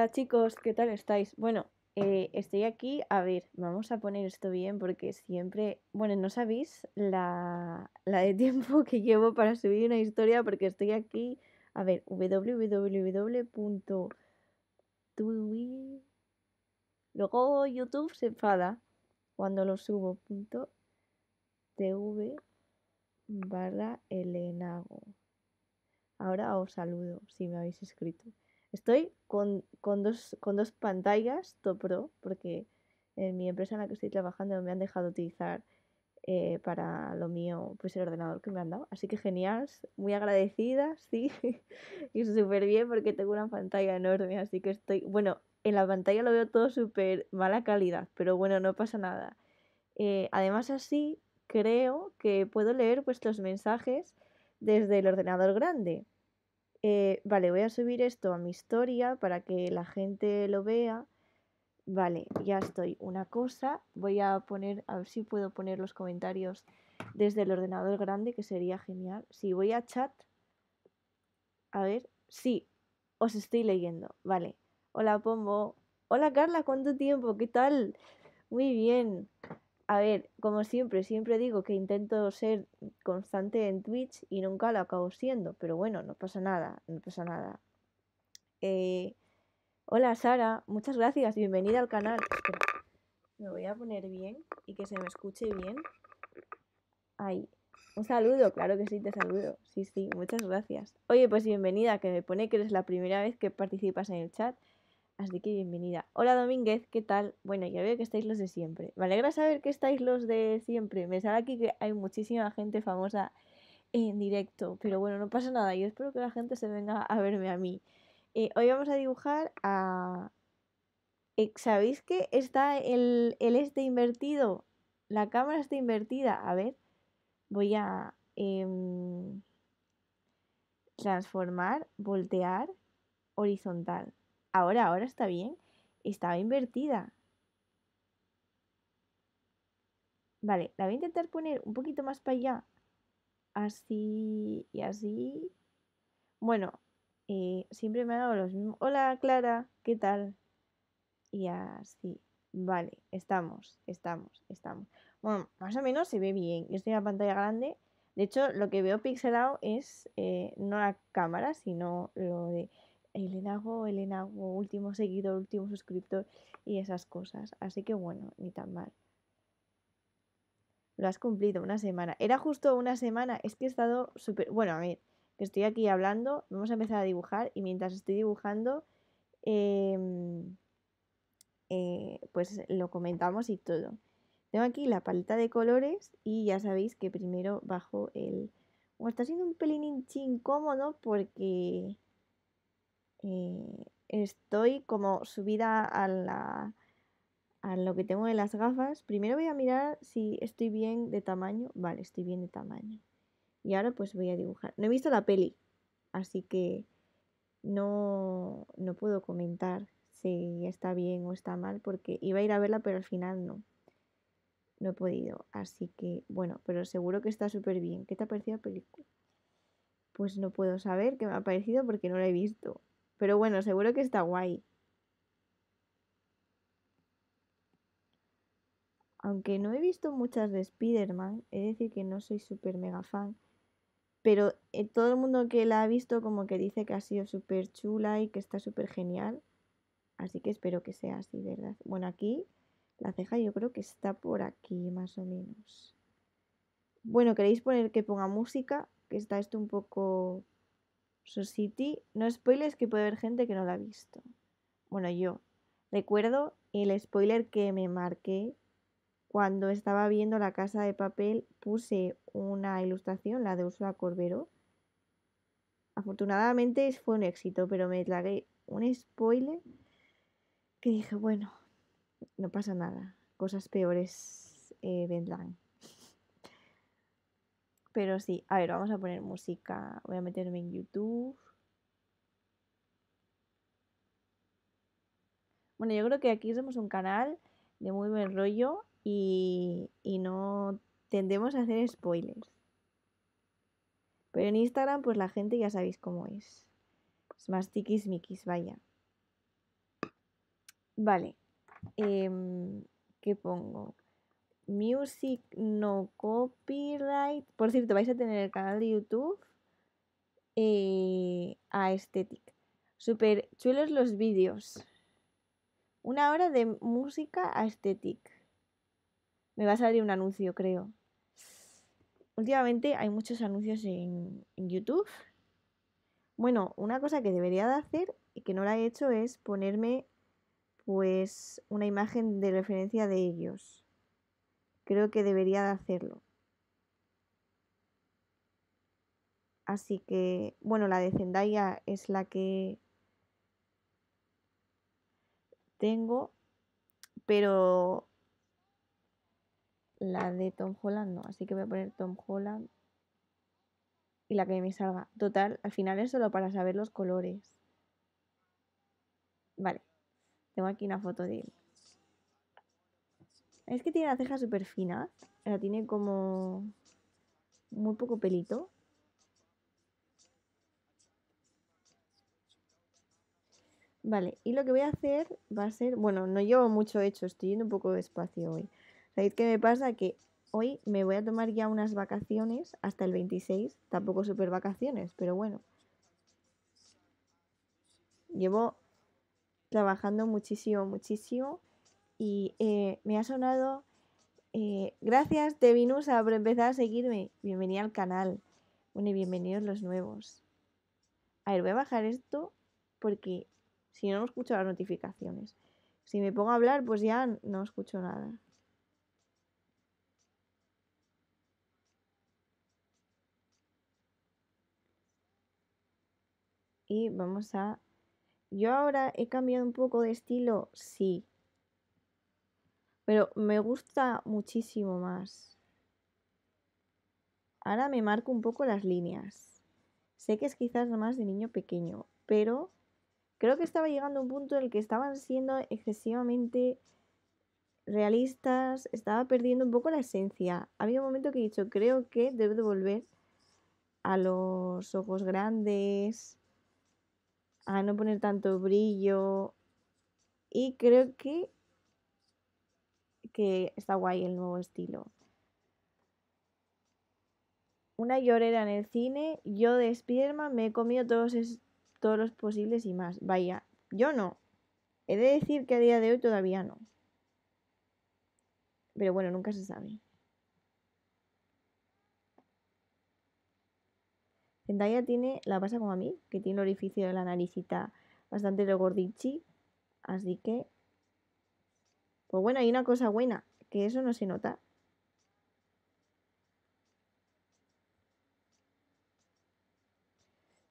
Hola chicos, ¿qué tal estáis? Bueno, eh, estoy aquí, a ver, vamos a poner esto bien porque siempre, bueno, no sabéis la, la de tiempo que llevo para subir una historia porque estoy aquí, a ver, www.tv... Luego YouTube se enfada cuando lo subo, punto tv barra elenago. Ahora os saludo si me habéis escrito. Estoy con, con, dos, con dos pantallas Topro, porque en mi empresa en la que estoy trabajando me han dejado utilizar eh, para lo mío pues el ordenador que me han dado. Así que genial, muy agradecida, sí, y súper bien porque tengo una pantalla enorme, así que estoy, bueno, en la pantalla lo veo todo súper mala calidad, pero bueno, no pasa nada. Eh, además así creo que puedo leer vuestros mensajes desde el ordenador grande. Eh, vale, voy a subir esto a mi historia para que la gente lo vea. Vale, ya estoy. Una cosa, voy a poner, a ver si puedo poner los comentarios desde el ordenador grande, que sería genial. Si sí, voy a chat, a ver, sí, os estoy leyendo. Vale, hola Pombo. Hola Carla, ¿cuánto tiempo? ¿Qué tal? Muy bien a ver, como siempre, siempre digo que intento ser constante en Twitch y nunca lo acabo siendo, pero bueno, no pasa nada, no pasa nada. Eh, hola Sara, muchas gracias, bienvenida al canal. me voy a poner bien y que se me escuche bien. Ay, un saludo, claro que sí, te saludo. Sí, sí, muchas gracias. Oye, pues bienvenida, que me pone que eres la primera vez que participas en el chat. Así que bienvenida. Hola Domínguez, ¿qué tal? Bueno, ya veo que estáis los de siempre. Me alegra saber que estáis los de siempre. Me sale aquí que hay muchísima gente famosa en directo, pero bueno, no pasa nada. Yo espero que la gente se venga a verme a mí. Eh, hoy vamos a dibujar a... Eh, ¿Sabéis que está el, este invertido? La cámara está invertida. A ver, voy a em, transformar, voltear, horizontal ahora, ahora está bien, estaba invertida. Vale, la voy a intentar poner un poquito más para allá. Así y así. Bueno, eh, siempre me ha dado los mismos. Hola Clara, ¿qué tal? Y así. Vale, estamos, estamos, estamos. Bueno, más o menos se ve bien. Yo estoy en la pantalla grande. De hecho, lo que veo pixelado es eh, no la cámara, sino lo de el enago, el enago, último seguidor, último suscriptor y esas cosas. Así que bueno, ni tan mal. Lo has cumplido, una semana. Era justo una semana, es que he estado súper... Bueno, a ver, que estoy aquí hablando, vamos a empezar a dibujar y mientras estoy dibujando, em, eh, pues lo comentamos y todo. Tengo aquí la paleta de colores y ya sabéis que primero bajo el... Bueno, está siendo un pelín incómodo porque eh, estoy como subida a, la, a lo que tengo de las gafas. Primero voy a mirar si estoy bien de tamaño. Vale, estoy bien de tamaño. Y ahora pues voy a dibujar. No he visto la peli, así que no, no puedo comentar si está bien o está mal, porque iba a ir a verla, pero al final no. No he podido. Así que, bueno, pero seguro que está súper bien. ¿Qué te ha parecido la película? Pues no puedo saber qué me ha parecido porque no la he visto. Pero bueno, seguro que está guay. Aunque no he visto muchas de Spider-Man, es decir que no soy súper mega fan, pero eh, todo el mundo que la ha visto como que dice que ha sido súper chula y que está súper genial. Así que espero que sea así, ¿verdad? Bueno, aquí la ceja yo creo que está por aquí más o menos. Bueno, ¿queréis poner que ponga música? Que está esto un poco Society, no spoilers que puede haber gente que no la ha visto. Bueno, yo recuerdo el spoiler que me marqué cuando estaba viendo La Casa de Papel, puse una ilustración, la de Úrsula Corbero. Afortunadamente fue un éxito, pero me tragué un spoiler que dije, bueno, no pasa nada, cosas peores eh, vendrán. Pero sí, a ver, vamos a poner música. Voy a meterme en YouTube. Bueno, yo creo que aquí somos un canal de muy buen rollo y, no tendemos a hacer spoilers. Pero en Instagram, pues la gente ya sabéis cómo es. Es más miquis vaya. Vale. Em, ¿Qué pongo? Music No Copyright. Por cierto, vais a tener el canal de YouTube eh, a Aesthetic. Super chulos los vídeos. Una hora de música Aesthetic. Me va a salir un anuncio, creo. Últimamente hay muchos anuncios en, en YouTube. Bueno, una cosa que debería de hacer y que no la he hecho es ponerme pues una imagen de referencia de ellos creo que debería de hacerlo. Así que, bueno, la de Zendaya es la que tengo, pero la de Tom Holland no, así que voy a poner Tom Holland y la que me salga. Total, al final es solo para saber los colores. Vale, tengo aquí una foto de él. Es que tiene la ceja súper fina, La tiene como muy poco pelito. Vale, y lo que voy a hacer va a ser... Bueno, no llevo mucho hecho, estoy yendo un poco despacio hoy. ¿Sabéis qué me pasa? Que hoy me voy a tomar ya unas vacaciones hasta el 26. Tampoco súper vacaciones, pero bueno. Llevo trabajando muchísimo, muchísimo y eh, me ha sonado. Eh, gracias, Tevinusa, por empezar a seguirme. Bienvenida al canal. Bueno, y bienvenidos los nuevos. A ver, voy a bajar esto porque si no, no escucho las notificaciones. Si me pongo a hablar, pues ya no escucho nada. Y vamos a... Yo ahora he cambiado un poco de estilo, sí, pero me gusta muchísimo más. Ahora me marco un poco las líneas. Sé que es quizás más de niño pequeño, pero creo que estaba llegando a un punto en el que estaban siendo excesivamente realistas, estaba perdiendo un poco la esencia. Había un momento que he dicho, creo que debo de volver a los ojos grandes, a no poner tanto brillo. Y creo que que está guay el nuevo estilo. Una llorera en el cine, yo de Spiderman me he comido todos, todos los posibles y más. Vaya, yo no. He de decir que a día de hoy todavía no. Pero bueno, nunca se sabe. Zendaya tiene, la pasa como a mí, que tiene el orificio de la naricita bastante lo gordichi, así que pues bueno, hay una cosa buena, que eso no se nota.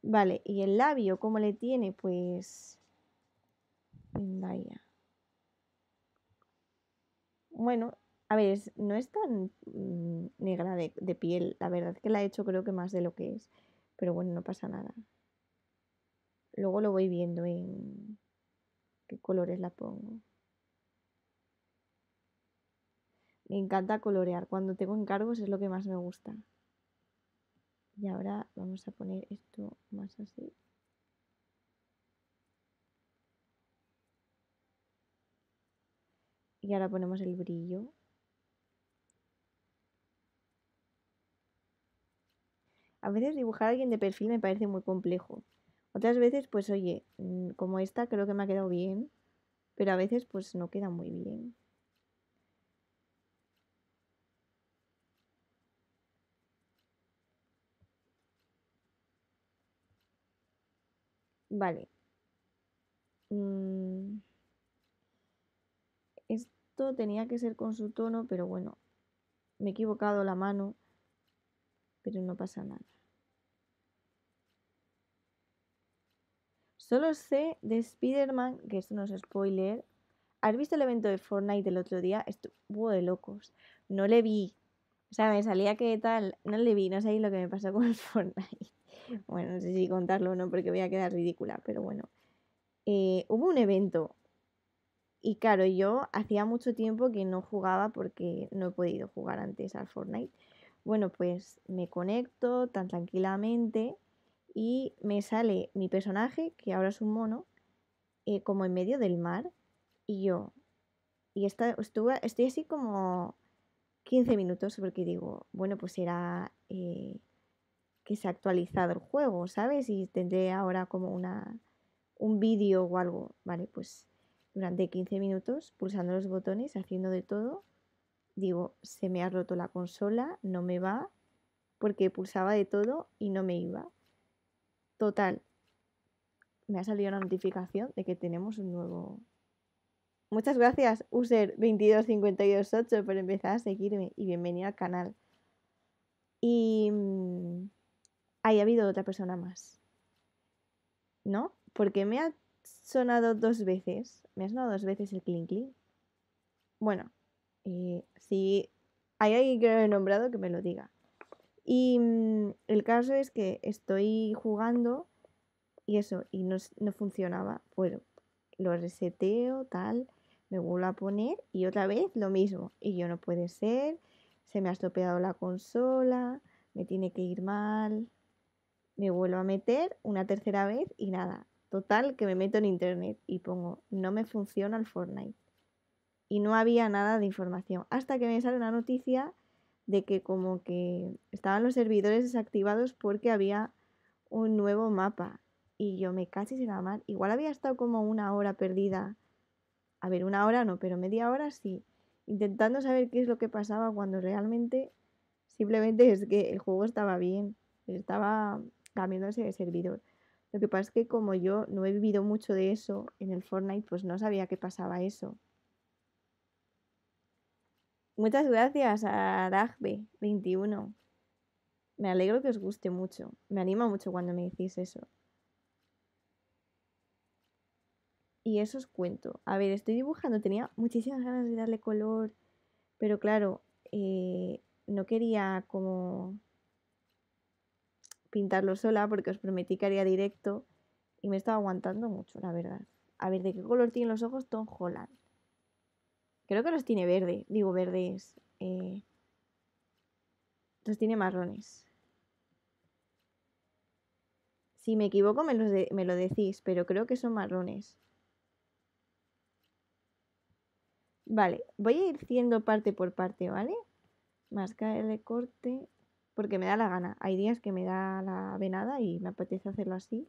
Vale, y el labio, ¿cómo le tiene? Pues... Vaya. Bueno, a ver, no es tan mm, negra de, de, piel. La verdad es que la he hecho creo que más de lo que es. Pero bueno, no pasa nada. Luego lo voy viendo en qué colores la pongo. Me encanta colorear. Cuando tengo encargos es lo que más me gusta. Y ahora vamos a poner esto más así. Y ahora ponemos el brillo. A veces dibujar a alguien de perfil me parece muy complejo. Otras veces, pues oye, mm, como esta creo que me ha quedado bien, pero a veces pues no queda muy bien. Vale. Mm. Esto tenía que ser con su tono, pero bueno, me he equivocado la mano, pero no pasa nada. Solo sé de Spider-Man, que esto no es spoiler. ¿Has visto el evento de Fortnite el otro día? Estuvo de locos. No le vi. O sea, me salía que tal. No le vi, no sé lo que me pasó con Fortnite bueno, no sé si contarlo o no porque voy a quedar ridícula, pero bueno. Eh, hubo un evento y claro, yo hacía mucho tiempo que no jugaba porque no he podido jugar antes al Fortnite. Bueno, pues me conecto tan tranquilamente y me sale mi personaje, que ahora es un mono, eh, como en medio del mar y yo. Y estoy así como 15 minutos porque digo, bueno, pues era que se ha actualizado el juego, ¿sabes? Y tendré ahora como una, un vídeo o algo, ¿vale? Pues durante 15 minutos pulsando los botones, haciendo de todo, digo, se me ha roto la consola, no me va, porque pulsaba de todo y no me iba. Total, me ha salido una notificación de que tenemos un nuevo... Muchas gracias, user22528, por empezar a seguirme y bienvenido al canal. Y mm, haya habido otra persona más. ¿No? Porque me ha sonado dos veces, me ha sonado dos veces el clink clink. Bueno, eh, si hay alguien que lo he nombrado, que me lo diga. Y mm, el caso es que estoy jugando y eso, y no, no funcionaba. Bueno, lo reseteo, tal, me vuelvo a poner y otra vez lo mismo. Y yo no puede ser, se me ha estropeado la consola, me tiene que ir mal, me vuelvo a meter una tercera vez y nada. Total, que me meto en internet y pongo, no me funciona el Fortnite. Y no había nada de información. Hasta que me sale una noticia de que como que estaban los servidores desactivados porque había un nuevo mapa. Y yo me casi se la mal. Igual había estado como una hora perdida. A ver, una hora no, pero media hora sí. Intentando saber qué es lo que pasaba cuando realmente simplemente es que el juego estaba bien. Estaba cambiándose de servidor. Lo que pasa es que como yo no he vivido mucho de eso en el Fortnite, pues no sabía que pasaba eso. Muchas gracias a dagbe 21 Me alegro que os guste mucho. Me anima mucho cuando me decís eso. Y eso os cuento. A ver, estoy dibujando. Tenía muchísimas ganas de darle color. Pero claro, eh, no quería como pintarlo sola porque os prometí que haría directo y me estaba aguantando mucho, la verdad. A ver, ¿de qué color tienen los ojos Tom Holland? Creo que los tiene verde, digo verdes. Eh, los tiene marrones. Si me equivoco me, lo decís, pero creo que son marrones. Vale, voy a ir haciendo parte por parte, ¿vale? Máscara de corte, porque me da la gana. Hay días que me da la venada y me apetece hacerlo así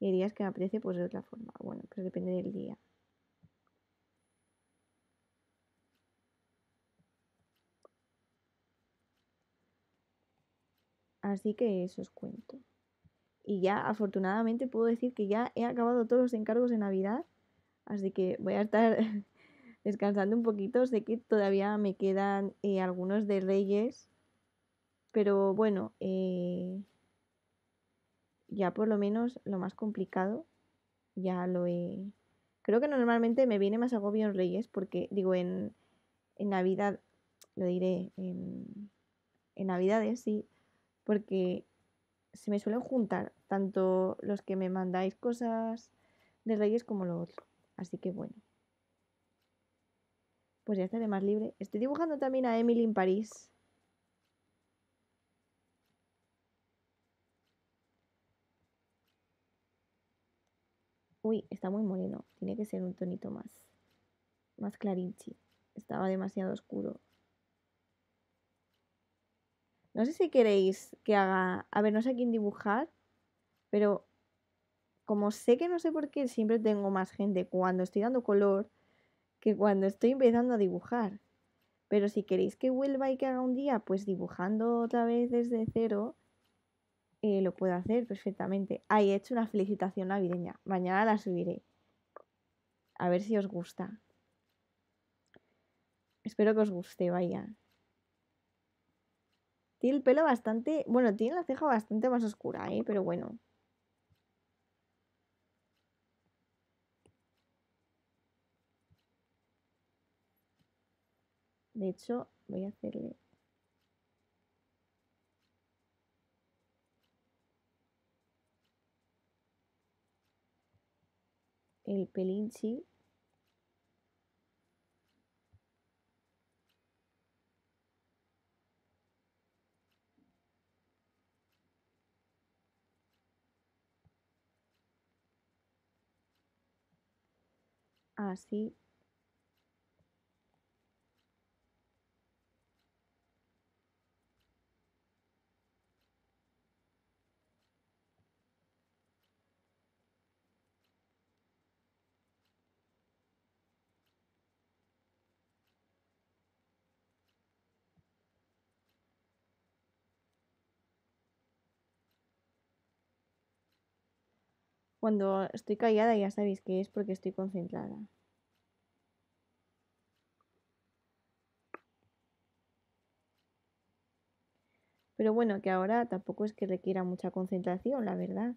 y hay días que me apetece pues de otra forma. Bueno, pues depende del día. Así que eso os cuento. Y ya afortunadamente puedo decir que ya he acabado todos los encargos de Navidad. Así que voy a estar descansando un poquito. Sé que todavía me quedan eh, algunos de Reyes pero bueno, eh, ya por lo menos lo más complicado ya lo he... Creo que normalmente me viene más agobio en Reyes porque digo en, en Navidad, lo diré, en, en Navidades sí, porque se me suelen juntar tanto los que me mandáis cosas de Reyes como lo otro. Así que bueno. Pues ya estaré más libre. Estoy dibujando también a Emily en París. Uy, está muy moreno. Tiene que ser un tonito más. Más clarinchi. Estaba demasiado oscuro. No sé si queréis que haga... A ver, no sé a quién dibujar. Pero como sé que no sé por qué siempre tengo más gente cuando estoy dando color que cuando estoy empezando a dibujar. Pero si queréis que vuelva y que haga un día, pues dibujando otra vez desde cero, eh, lo puedo hacer perfectamente. Ahí he hecho una felicitación navideña. Mañana la subiré. A ver si os gusta. Espero que os guste, vaya. Tiene el pelo bastante... Bueno, tiene la ceja bastante más oscura, ¿eh? Pero bueno. De hecho, voy a hacerle el pelinchi así ah, Cuando estoy callada ya sabéis que es porque estoy concentrada. Pero bueno, que ahora tampoco es que requiera mucha concentración, la verdad.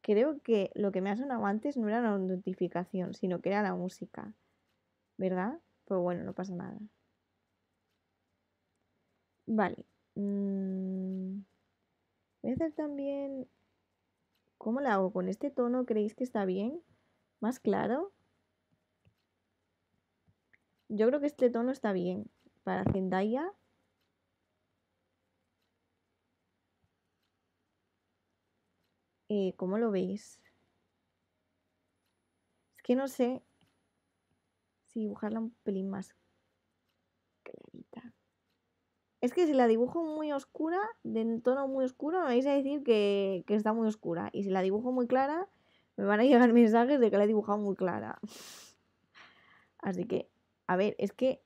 Creo que lo que me ha sonado antes no era la notificación, sino que era la música. ¿Verdad? Pues bueno, no pasa nada. Vale. Mm, voy a hacer también ¿Cómo la hago? ¿Con este tono creéis que está bien? ¿Más claro? Yo creo que este tono está bien. Para Zendaya. Eh, ¿Cómo lo veis? Es que no sé si dibujarla un pelín más es que si la dibujo muy oscura, de tono muy oscuro, me vais a decir que, que está muy oscura. Y si la dibujo muy clara, me van a llegar mensajes de que la he dibujado muy clara. Así que, a ver, es que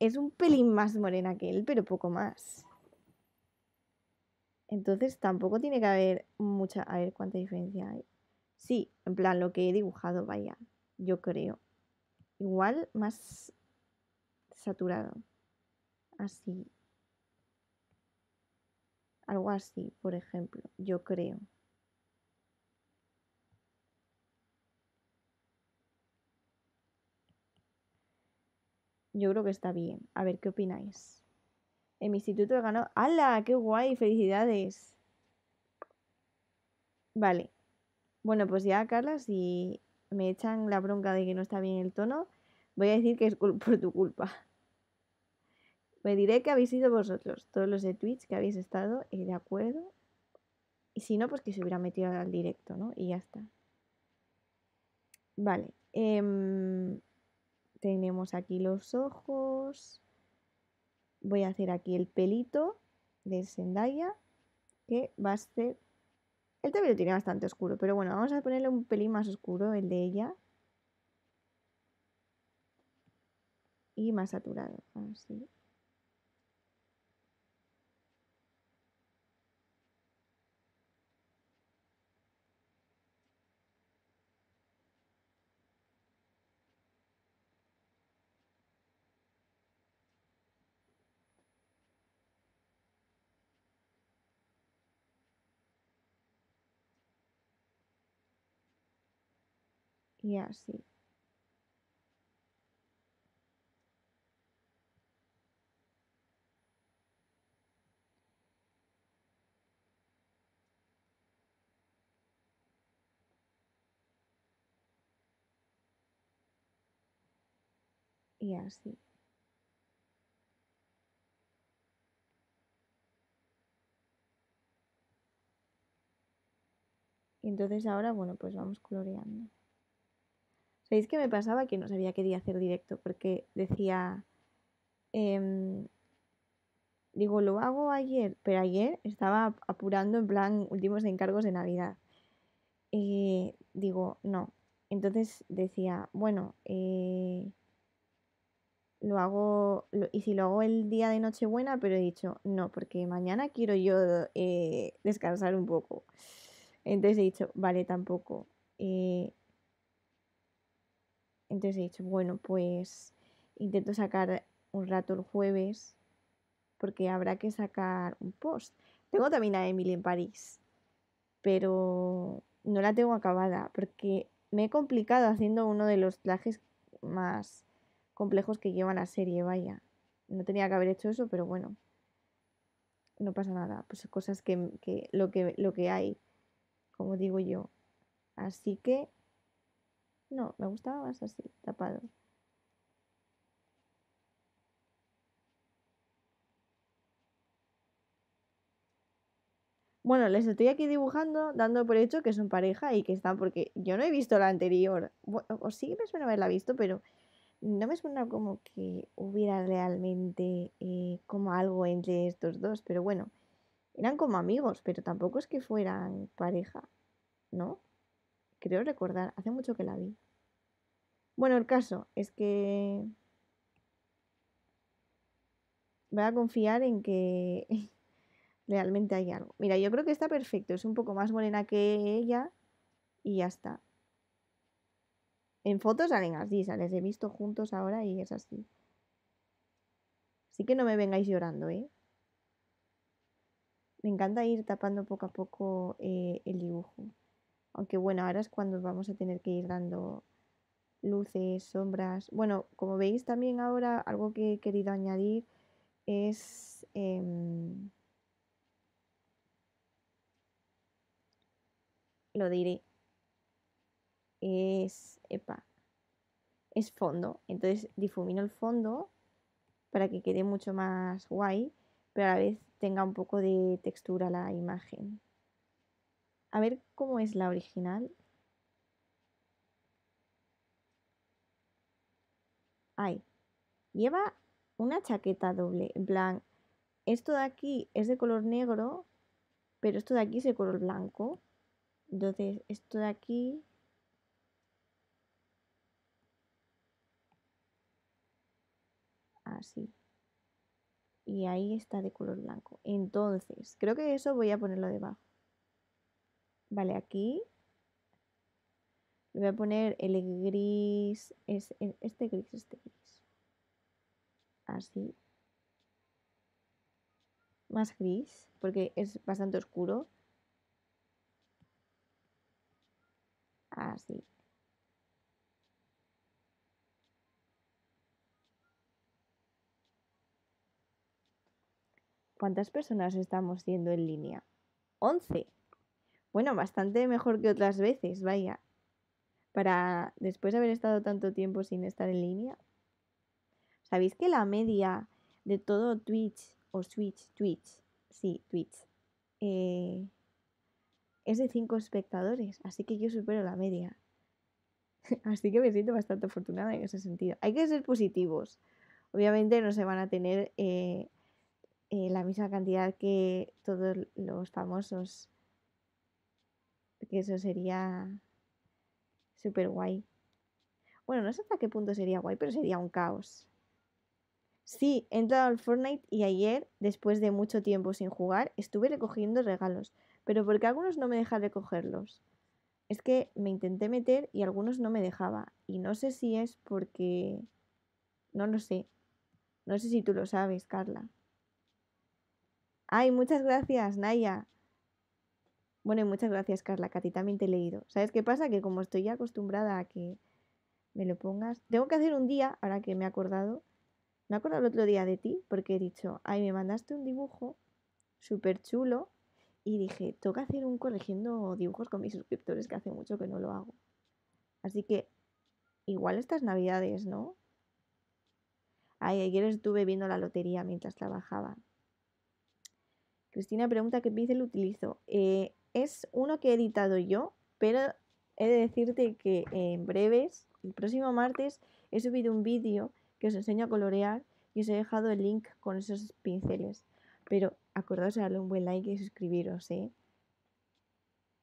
es un pelín más morena que él, pero poco más. Entonces tampoco tiene que haber mucha... A ver, ¿cuánta diferencia hay? Sí, en plan, lo que he dibujado, vaya, yo creo. Igual más saturado así. Algo así, por ejemplo, yo creo. Yo creo que está bien. A ver, ¿qué opináis? En mi instituto he ganado... ¡Hala! ¡Qué guay! ¡Felicidades! Vale. Bueno, pues ya, Carla, si me echan la bronca de que no está bien el tono, voy a decir que es por tu culpa. Me diré que habéis sido vosotros, todos los de Twitch que habéis estado eh, de acuerdo. Y si no, pues que se hubiera metido al directo, ¿no? Y ya está. Vale. Em, tenemos aquí los ojos. Voy a hacer aquí el pelito de Sendaya. que va a ser... El también tiene bastante oscuro, pero bueno, vamos a ponerle un pelín más oscuro, el de ella. Y más saturado, así. y así. Y así. Y entonces ahora, bueno, pues vamos coloreando. ¿Sabéis qué me pasaba? Que no sabía qué día hacer directo, porque decía, em, digo, lo hago ayer, pero ayer estaba apurando en plan últimos encargos de Navidad. Eh, digo, no. Entonces decía, bueno, eh, lo hago, y si lo hago el día de Nochebuena, pero he dicho, no, porque mañana quiero yo eh, descansar un poco. Entonces he dicho, vale, tampoco. Eh, entonces he dicho, bueno, pues intento sacar un rato el jueves porque habrá que sacar un post. Tengo también a Emily en París, pero no la tengo acabada porque me he complicado haciendo uno de los trajes más complejos que lleva la serie, vaya. No tenía que haber hecho eso, pero bueno. No pasa nada, pues cosas que, que lo, que lo que hay, como digo yo. Así que no, me gustaba más así, tapado. Bueno, les estoy aquí dibujando, dando por hecho que son pareja y que están, porque yo no he visto la anterior. o sí que me suena haberla visto, pero no me suena como que hubiera realmente eh, como algo entre estos dos. Pero bueno, eran como amigos, pero tampoco es que fueran pareja, ¿no? Creo recordar, hace mucho que la vi. Bueno, el caso es que voy a confiar en que realmente hay algo. Mira, yo creo que está perfecto, es un poco más morena que ella y ya está. En fotos salen así, Les he visto juntos ahora y es así. Así que no me vengáis llorando, ¿eh? Me encanta ir tapando poco a poco eh, el dibujo. Aunque bueno, ahora es cuando vamos a tener que ir dando luces, sombras. Bueno, como veis también ahora algo que he querido añadir es... Em, lo diré. Es... Epa, es fondo. Entonces difumino el fondo para que quede mucho más guay, pero a la vez tenga un poco de textura la imagen. A ver cómo es la original. Ay, lleva una chaqueta doble, en plan, esto de aquí es de color negro, pero esto de aquí es de color blanco. Entonces, esto de aquí... Así. Y ahí está de color blanco. Entonces, creo que eso voy a ponerlo debajo. Vale, aquí voy a poner el gris, es, e, este gris, este gris. Así. Más gris, porque es bastante oscuro. Así. ¿Cuántas personas estamos siendo en línea? 11 bueno, bastante mejor que otras veces, vaya. Para después de haber estado tanto tiempo sin estar en línea. ¿Sabéis que la media de todo Twitch o Switch, Twitch, sí, Twitch, eh, es de 5 espectadores? Así que yo supero la media. así que me siento bastante afortunada en ese sentido. Hay que ser positivos. Obviamente no se van a tener eh, eh, la misma cantidad que todos los famosos eso sería súper guay. Bueno, no sé hasta qué punto sería guay, pero sería un caos. Sí, he entrado al Fortnite y ayer, después de mucho tiempo sin jugar, estuve recogiendo regalos, pero porque algunos no me dejan recogerlos. Es que me intenté meter y algunos no me dejaba, y no sé si es porque... No lo sé. No sé si tú lo sabes, Carla. Ay, muchas gracias, Naya. Bueno, muchas gracias, Carla, que también te he leído. ¿Sabes qué pasa? Que como estoy ya acostumbrada a que me lo pongas, tengo que hacer un día, ahora que me he acordado, me he acordado el otro día de ti, porque he dicho, ay, me mandaste un dibujo súper chulo, y dije, toca hacer un corrigiendo dibujos con mis suscriptores, que hace mucho que no lo hago. Así que, igual estas navidades, ¿no? Ay, ayer estuve viendo la lotería mientras trabajaba. Cristina pregunta qué pincel utilizo. Eh, es uno que he editado yo, pero he de decirte que en breves, el próximo martes, he subido un vídeo que os enseño a colorear y os he dejado el link con esos pinceles. Pero acordaos de darle un buen like y suscribiros, ¿eh?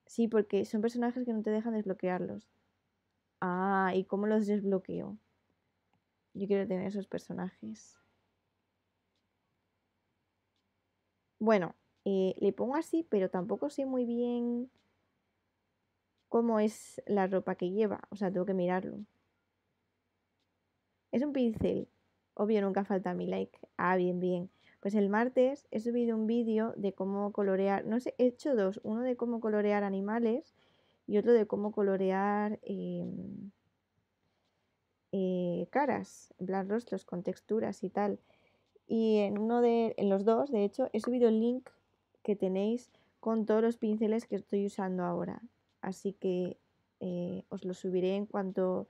Sí, porque son personajes que no te dejan desbloquearlos. Ah, ¿y cómo los desbloqueo? Yo quiero tener esos personajes. Bueno, eh, le pongo así, pero tampoco sé muy bien cómo es la ropa que lleva. O sea, tengo que mirarlo. Es un pincel. Obvio, nunca falta mi like. Ah, bien, bien. Pues el martes he subido un vídeo de cómo colorear, no sé, he hecho dos, uno de cómo colorear animales y otro de cómo colorear em, eh, caras, en plan rostros con texturas y tal. Y en uno de, en los dos, de hecho, he subido el link que tenéis con todos los pinceles que estoy usando ahora. Así que eh, os lo subiré en cuanto,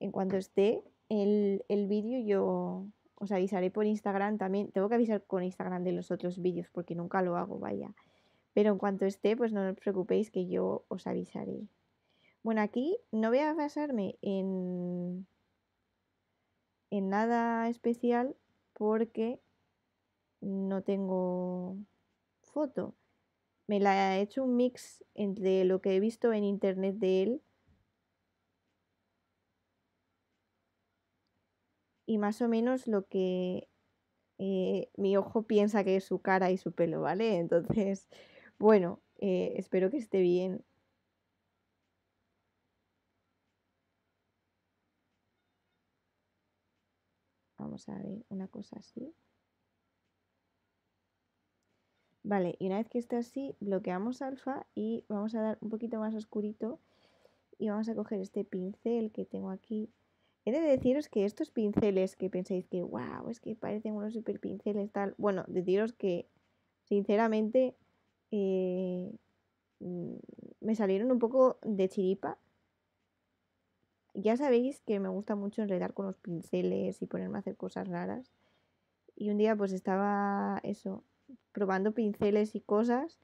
en cuanto esté el, el vídeo. Yo os avisaré por Instagram también. Tengo que avisar con Instagram de los otros vídeos porque nunca lo hago, vaya. Pero en cuanto esté, pues no os preocupéis que yo os avisaré. Bueno, aquí no voy a basarme en, en nada especial porque no tengo foto. Me la he hecho un mix entre lo que he visto en internet de él y más o menos lo que eh, mi ojo piensa que es su cara y su pelo, ¿vale? Entonces, bueno, eh, espero que esté bien. Vamos a ver, una cosa así. Vale, y una vez que esté así, bloqueamos alfa y vamos a dar un poquito más oscurito y vamos a coger este pincel que tengo aquí. He de deciros que estos pinceles que pensáis que, wow, es que parecen unos super pinceles tal, bueno, deciros que, sinceramente, eh, mm, me salieron un poco de chiripa. Ya sabéis que me gusta mucho enredar con los pinceles y ponerme a hacer cosas raras. Y un día pues estaba eso, probando pinceles y cosas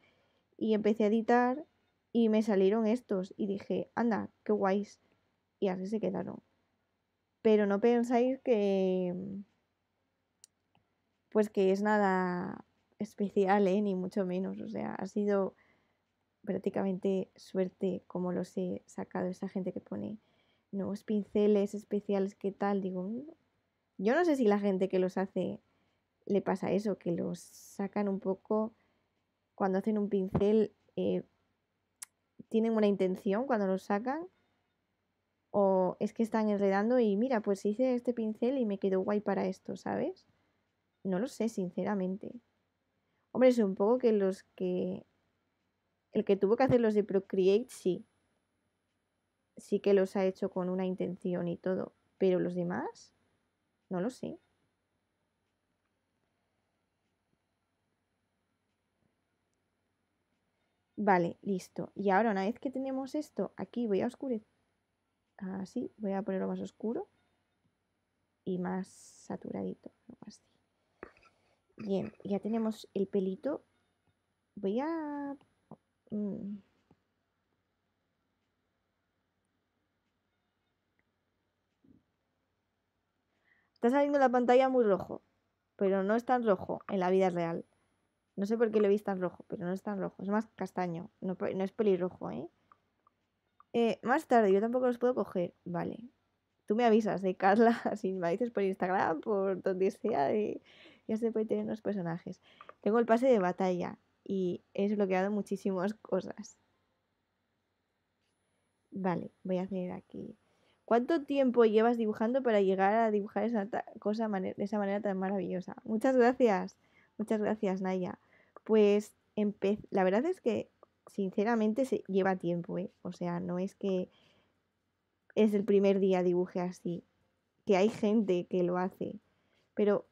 y empecé a editar y me salieron estos y dije, anda, qué guays. Y así se quedaron. Pero no pensáis que... Mm, pues que es nada especial, ¿eh? ni mucho menos. O sea, ha sido prácticamente suerte como los he sacado. Esa gente que pone nuevos pinceles especiales, ¿qué tal? Digo, mm, yo no sé si la gente que los hace le pasa eso, que los sacan un poco cuando hacen un pincel, eh, tienen una intención cuando los sacan, o es que están enredando y mira, pues hice este pincel y me quedó guay para esto, ¿sabes? No lo sé, sinceramente. Hombre, es un poco que los que... El que tuvo que hacer los de Procreate, sí. Sí que los ha hecho con una intención y todo. Pero los demás, no lo sé. Vale, listo. Y ahora una vez que tenemos esto, aquí voy a oscurecer. Así, voy a ponerlo más oscuro y más saturadito. Bien, ya tenemos el pelito. Voy a... Mm. Está saliendo la pantalla muy rojo, pero no es tan rojo en la vida real. No sé por qué lo visto tan rojo, pero no es tan rojo, es más castaño, no, es pelirrojo, ¿eh? ¿eh? Más tarde, yo tampoco los puedo coger, vale. Tú me avisas, de Carla? Si me dices por Instagram, por donde sea, ya se puede tener unos personajes. Tengo el pase de batalla y he desbloqueado muchísimas cosas. Vale, voy a hacer aquí. ¿Cuánto tiempo llevas dibujando para llegar a dibujar esa cosa de esa manera tan maravillosa? Muchas gracias, muchas gracias Naya. Pues la verdad es que sinceramente se lleva tiempo, ¿eh? O sea, no es que es el primer día dibuje así, que hay gente que lo hace, pero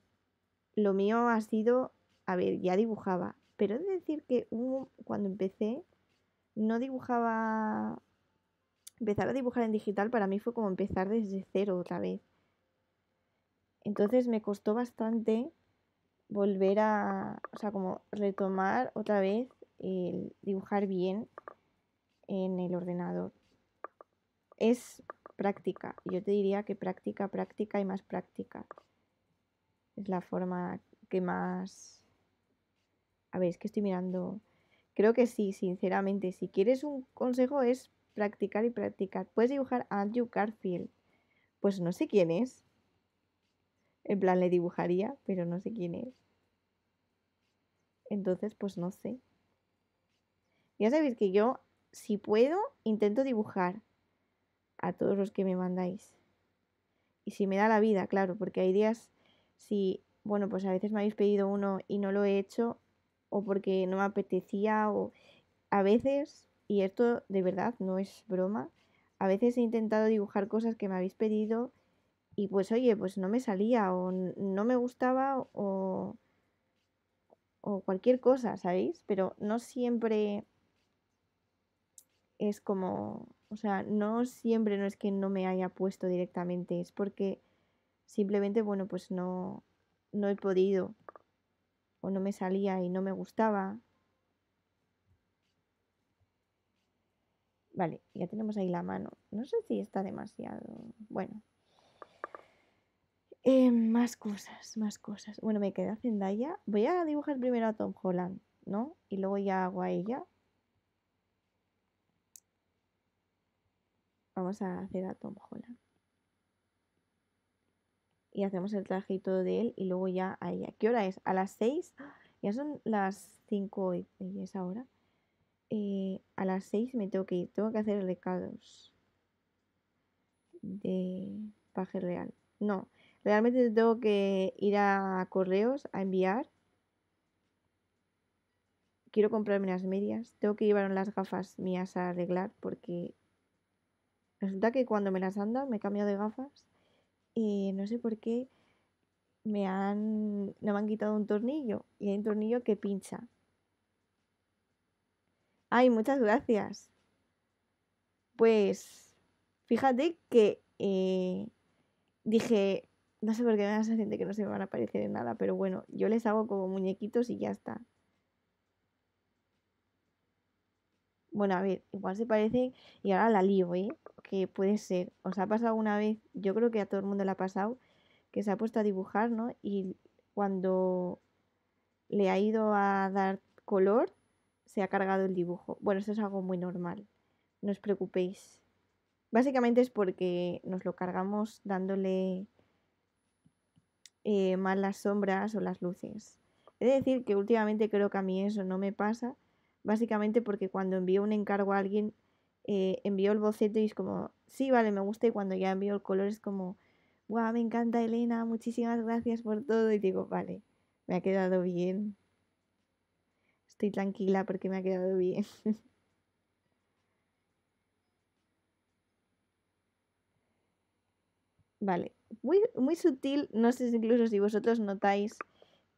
lo mío ha sido, a ver, ya dibujaba, pero es de decir que cuando empecé no dibujaba, empezar a dibujar en digital para mí fue como empezar desde cero otra vez. Entonces me costó bastante volver a, o sea, como retomar otra vez el dibujar bien en el ordenador. Es práctica. Yo te diría que práctica, práctica y más práctica. Es la forma que más... A ver, es que estoy mirando... Creo que sí, sinceramente. Si quieres un consejo es practicar y practicar. Puedes dibujar a Andrew Garfield. Pues no sé quién es. En plan, le dibujaría, pero no sé quién es. Entonces, pues no sé. Ya sabéis que yo, si puedo, intento dibujar a todos los que me mandáis. Y si me da la vida, claro, porque hay días, si, bueno, pues a veces me habéis pedido uno y no lo he hecho, o porque no me apetecía, o a veces, y esto de verdad no es broma, a veces he intentado dibujar cosas que me habéis pedido y pues oye, pues no me salía o no me gustaba o, o cualquier cosa, ¿sabéis? Pero no siempre es como, o sea, no siempre no es que no me haya puesto directamente, es porque simplemente, bueno, pues no, no he podido o no me salía y no me gustaba. Vale, ya tenemos ahí la mano. No sé si está demasiado. Bueno, eh, más cosas, más cosas. Bueno, me quedé haciendo Zendaya. Voy a dibujar primero a Tom Holland, ¿no? Y luego ya hago a ella. Vamos a hacer a Tom Holland. Y hacemos el traje todo de él y luego ya a ella. ¿Qué hora es? A las 6. Ya son las 5 y es ahora. Eh, a las 6 me tengo que ir. Tengo que hacer recados de paje real. No, Realmente tengo que ir a correos a enviar. Quiero comprarme las medias. Tengo que llevar las gafas mías a arreglar porque resulta que cuando me las anda me cambio de gafas y no sé por qué me han, no me han quitado un tornillo y hay un tornillo que pincha. Ay, muchas gracias. Pues fíjate que eh, dije, no sé por qué me da la sensación de que no se me van a parecer en nada, pero bueno, yo les hago como muñequitos y ya está. Bueno, a ver, igual se parecen y ahora la lío, ¿eh? Que puede ser. ¿Os ha pasado alguna vez? Yo creo que a todo el mundo le ha pasado que se ha puesto a dibujar, ¿no? Y cuando le ha ido a dar color, se ha cargado el dibujo. Bueno, eso es algo muy normal. No os preocupéis. Básicamente es porque nos lo cargamos dándole eh, más las sombras o las luces. He de decir que últimamente creo que a mí eso no me pasa, básicamente porque cuando envío un encargo a alguien, eh, envío el boceto y es como, sí, vale, me gusta, y cuando ya envío el color es como, guau, me encanta Elena, muchísimas gracias por todo, y digo, vale, me ha quedado bien. Estoy tranquila porque me ha quedado bien. vale, muy, sutil. No sé si incluso si vosotros notáis.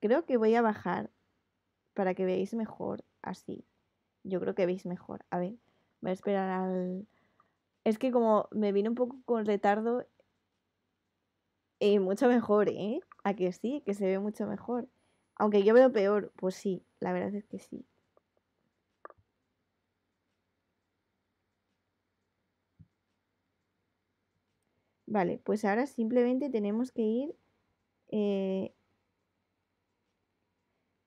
Creo que voy a bajar para que veáis mejor así. Yo creo que veis mejor. A ver, voy a esperar al... Es que como me vino un poco con retardo... y mucho mejor, ¿eh? A que sí, que se ve mucho mejor. Aunque yo veo peor, pues sí, la verdad es que sí. Vale, pues ahora simplemente tenemos que ir eh,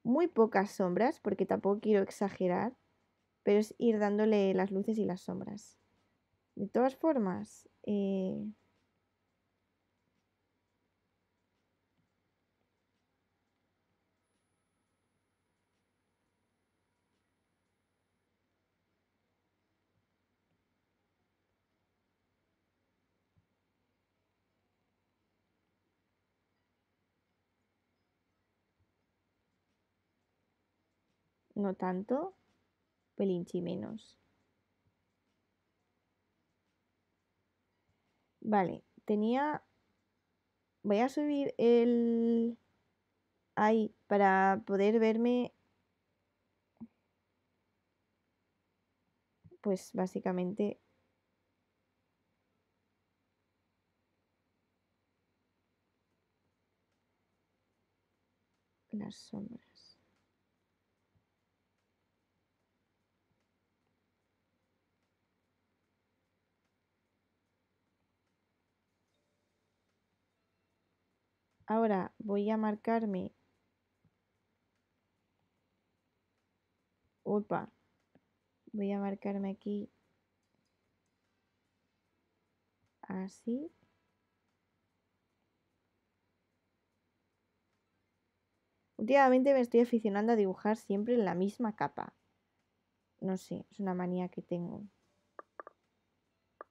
muy pocas sombras, porque tampoco quiero exagerar, pero es ir dándole las luces y las sombras. De todas formas, eh, no tanto, pelinchi menos. Vale, tenía... Voy a subir el... Ahí, para poder verme... Pues básicamente... Las sombras. Ahora voy a marcarme. Opa. Voy a marcarme aquí. Así. Últimamente me estoy aficionando a dibujar siempre en la misma capa. No sé, es una manía que tengo.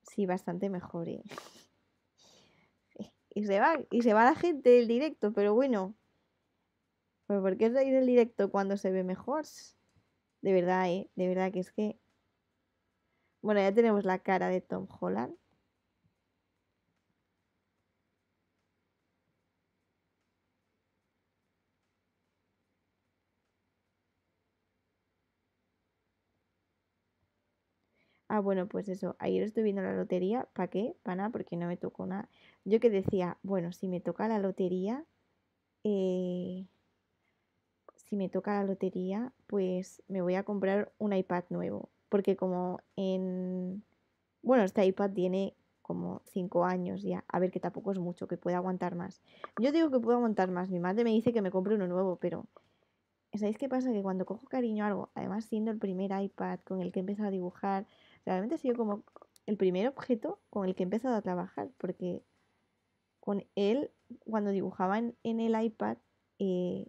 Sí, bastante mejor, ¿eh? y se va, y se va la gente del directo, pero bueno. ¿por qué os el directo cuando se ve mejor? De verdad, eh, de verdad que es que... Bueno, ya tenemos la cara de Tom Holland. Ah, bueno, pues eso, ayer estoy viendo la lotería, ¿para qué? Para nada, porque no me tocó nada. Yo que decía, bueno, si me toca la lotería, eh, si me toca la lotería, pues me voy a comprar un iPad nuevo. Porque como en... Bueno, este iPad tiene como 5 años ya. A ver, que tampoco es mucho, que pueda aguantar más. Yo digo que puedo aguantar más. Mi madre me dice que me compre uno nuevo, pero... ¿Sabéis qué pasa? Que cuando cojo cariño a algo, además siendo el primer iPad con el que he empezado a dibujar, realmente ha sido como el primer objeto con el que he empezado a trabajar, porque con él, cuando dibujaba en, el iPad, eh,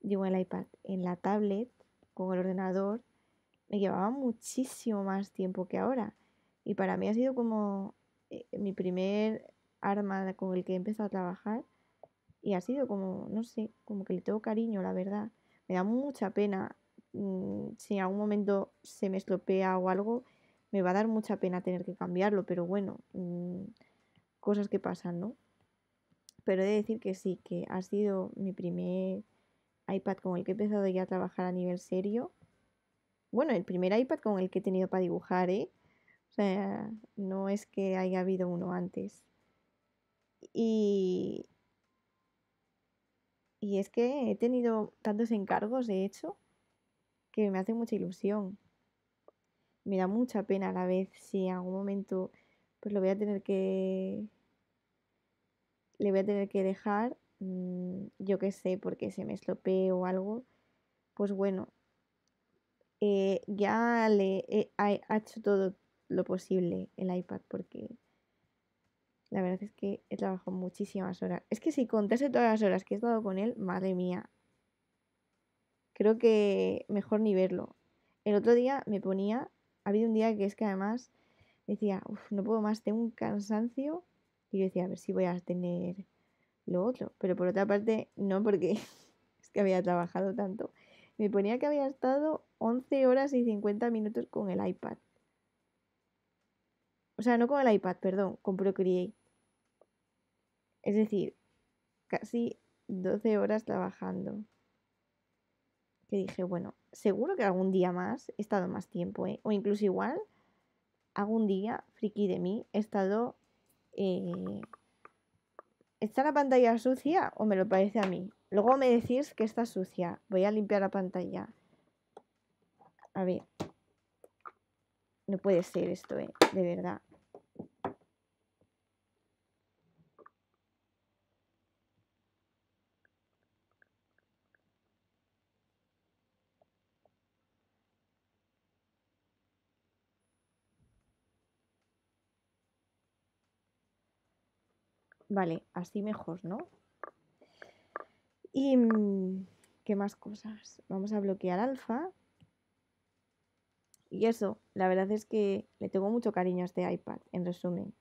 digo en el iPad, en la tablet, con el ordenador, me llevaba muchísimo más tiempo que ahora. Y para mí ha sido como eh, mi primer arma con el que he empezado a trabajar. Y ha sido como, no sé, como que le tengo cariño, la verdad. Me da mucha pena mm, si en algún momento se me estropea o algo, me va a dar mucha pena tener que cambiarlo, pero bueno, mm, cosas que pasan, ¿no? Pero he de decir que sí, que ha sido mi primer iPad con el que he empezado ya a trabajar a nivel serio. Bueno, el primer iPad con el que he tenido para dibujar, ¿eh? O sea, no es que haya habido uno antes. Y, y es que he tenido tantos encargos, de hecho, que me hace mucha ilusión me da mucha pena a la vez si en algún momento pues lo voy a tener que le voy a tener que dejar mm, yo qué sé porque se me estropee o algo pues bueno eh, ya le he hecho todo lo posible el iPad porque la verdad es que he trabajado muchísimas horas. Es que si contase todas las horas que he estado con él, madre mía. Creo que mejor ni verlo. El otro día me ponía ha habido un día que es que además decía, uff, no puedo más, tengo un cansancio. Y yo decía, a ver si voy a tener lo otro. Pero por otra parte, no, porque es que había trabajado tanto. Me ponía que había estado 11 horas y 50 minutos con el iPad. O sea, no con el iPad, perdón, con Procreate. Es decir, casi 12 horas trabajando dije, bueno, seguro que algún día más he estado más tiempo, ¿eh? o incluso igual, algún día, friki de mí, he estado... Eh, ¿Está la pantalla sucia o me lo parece a mí? Luego me decís que está sucia. Voy a limpiar la pantalla. A ver. No puede ser esto, ¿eh? De verdad. Vale, así mejor, ¿no? Y... ¿Qué más cosas? Vamos a bloquear alfa. Y eso, la verdad es que le tengo mucho cariño a este iPad, en resumen.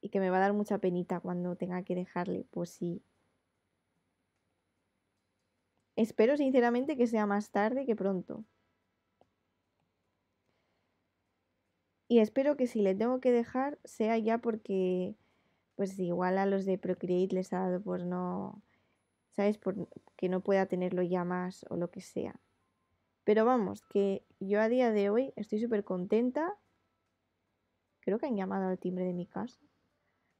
Y que me va a dar mucha penita cuando tenga que dejarle, pues sí. Espero sinceramente que sea más tarde que pronto. Y espero que si le tengo que dejar sea ya porque, pues igual a los de Procreate les ha dado por no, ¿sabes? Por que no pueda tenerlo ya más o lo que sea. Pero vamos, que yo a día de hoy estoy súper contenta. Creo que han llamado al timbre de mi casa.